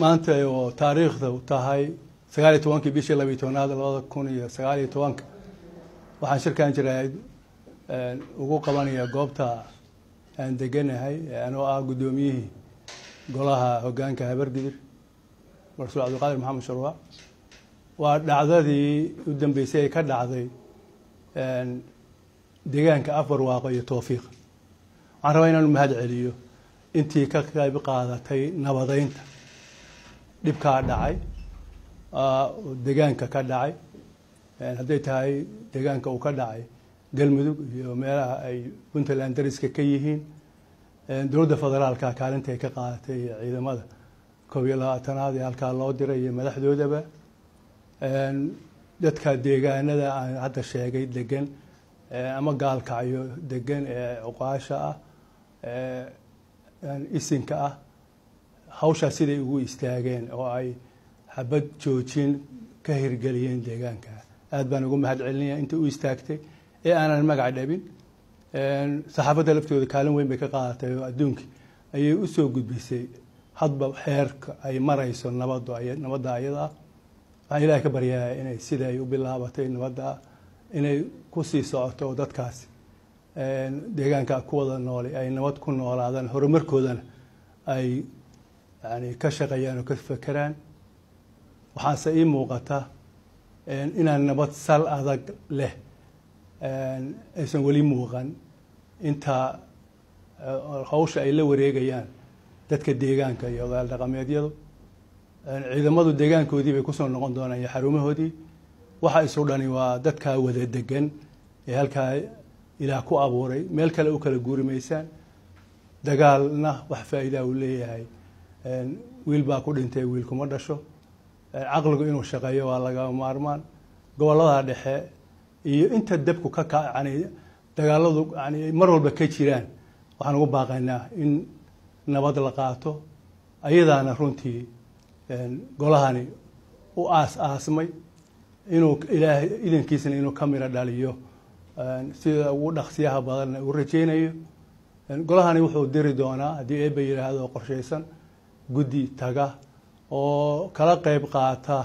maanta oo taariikhda tahay sagaaliyo tobankii bishii labiiy tobnaad labada kun iyo sagaaliyo tobanka waxaan shirkan jiray ugu qabanaya goobta aan deganahay anoo ah guddoomiyihii golaha hogaanka habargidir marsuul cabdilqaadir maxamed sharwaac waa dhacdadii u dambeysay ay ka dhacday deegaanka afarwaaqo iyo towfiiq waxaan rabaa inaan mahad celiyo intii ka qayb qaadatay nabadeynta dhibkaa dhacay degaanka ka dhacay ah, eh, hadday tahay degaanka uu ka dhacay galmudug iyo meelaha ay puntland dariska ka yihiin eh, dowladda federaalka kaalintaay ka qaadatay ciidamada koob iyo labaatanaad ee halkaa loo diray iyo madaxdoodaba eh, dadka deegaanada aan hadda sheegay degan ama gaalkacyo degan ee cuqaasha ah isinka ah hawshaas siday ugu istaageen oo ay xabad joojin ka hirgeliyeen deegaanka aada baan ugu mahad celinayaa inta u istaagtay ee aanan magaca dhabin saxaafadda laftooda kaalin weyn bay ka qaadatay oo adduunka ayay u soo gudbisay hadba xeerka ay marayso nabaddu nabadda ayada waxaan ah, ilahay ka baryayaa inay siday u bilaabatay nabadda inay kusii sii socoto oo dadkaasi deegaanka kuwada noolay ay nabad ku noolaadaan horumarkoodana ay yani ka shaqeeyaan oo ka fekeraan waxaase ii muuqata inaan nabad sal adag leh aysan weli muuqan inta hawsha ay la wareegayaan dadka deegaanka iyo odayaal dhaqameedyadu ciidamadu deegaankoodii bay kusoo noqon doonaan iyo xarumahoodii waxa isu dhani waa dadkaa wada degan ee halkaa ilaah ku abuuray meel kale u kala guuri maysaan dagaalna wax faa'iidaa uu leeyahay wiil baa ku dhintay wiilkuma dhasho caqligu inuu shaqeeyo waa laga maarmaan gobolada dhexe iyo inta dabku ka kayani dagaaladu yani mar walba ka jiraan waxaan ugu baaqaynaa in nabad la qaato ayadaana runtii golahani u aas aasmay inuu ilaahay idankiisana inuu ka miro dhaliyo sida ugu dhaqsiyaha badanna uu rajaynayo golahani wuxuu diri doonaa haddii eebba yidhaahdo qorshaysan guddi taga oo kala qayb qaata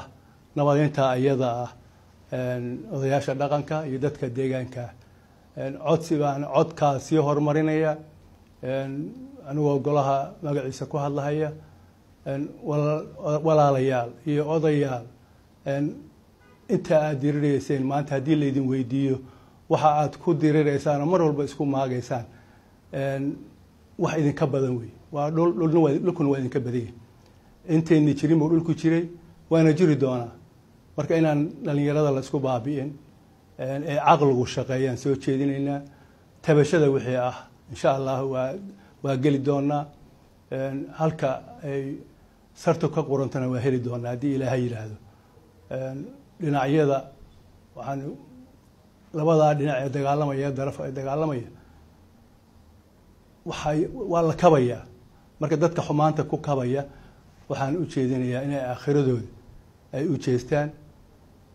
nabadeynta iyada ah odayaasha dhaqanka iyo dadka deegaanka codsi baan codkaa sii horumarinaya anigoo golaha magaciisa ku hadlahaya walaalayaal iyo odayaal inta aada dirirayseen maanta haddii laydin weydiiyo waxa aada ku diriraysaan oo mar walba isku maagaysaan wax idinka badan wey waa dhulna dhulkuna waa idinka badanya intayna jirin buu dhulku jiray waana jiri doonaa marka inaan dhalinyarada isku baabi'in ee caqligu shaqeeyaan soo jeedinaynaa tabashada wixii ah insha allah waa waa geli doonaa halka ay sartu ka qurantana waa heli doonaa haddii ilaahay yidhaahdo dhinacyada waxaan labadaa dhinac ee dagaalamaya daraf ee dagaalamaya waay waa la kabayaa marka dadka xumaanta ku kabaya waxaan u jeedinayaa inay aakhiradooda ay u jeestaan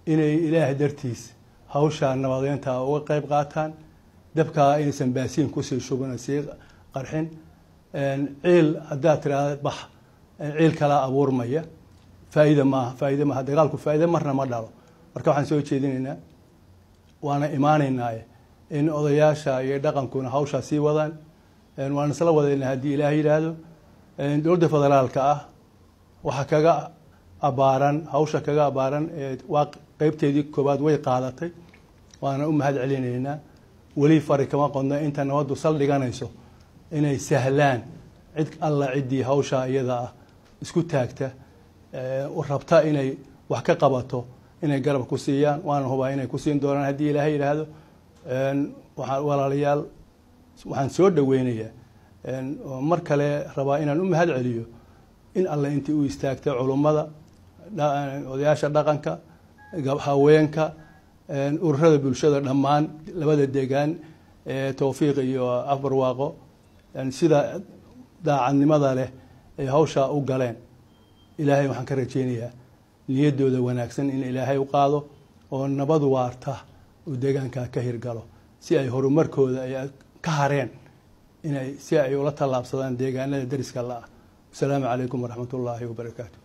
inay ilaah dartiis hawshaa nabadeynta uga qeyb qaataan dabkaa inaysan baasiin kusii shubin sii qarxin ciil haddaad tiraahda bax ciil kalaa abuurmaya faa'iida maaha faa'iida maaha dagaalku faa'iida marna ma dhalo marka waxaan soo jeedinaynaa waana imaanaynaaye in odayaasha iyo dhaqankuna hawshaa sii wadaan waan isla wadaynaa haddii ilaah yidhaahdo dowladda federaalka ah waxa kaga abaaran hawsha kaga abaaran waa qeybteedii koowaad way qaadatay waana u mahad celinaynaa weli fari kama qodno inta nabaddu dhiganayso inay sahlaan cid alla ciddii hawsha iyada ah isku taagta rabta inay wax ka qabato inay garab ku siiyaan waana hubaa inay ku siin doonaan haddii ilaahay yidhaahdo walaalayaal waxaan soo dhaweynayaa oo mar kale rabaa inaan u mahad celiyo in alle intii u istaagtay culummada odayaasha dhaqanka haweenka ururada bulshada dhammaan labada degaan towfiiq iyo afbarwaaqo sida daacadnimada leh ay hawshaa u galeen ilaahay waxaan ka rajeynayaa niyaddooda wanaagsan in ilaahay u qaado oo nabad waarta uu deegaankaa ka hirgalo si ay horumarkooda ay ka hareen inay si ay ula tallaabsadaan deegaanada deriska la ah wasalaamu calaykum waraxmat ullaahi wabarakaatu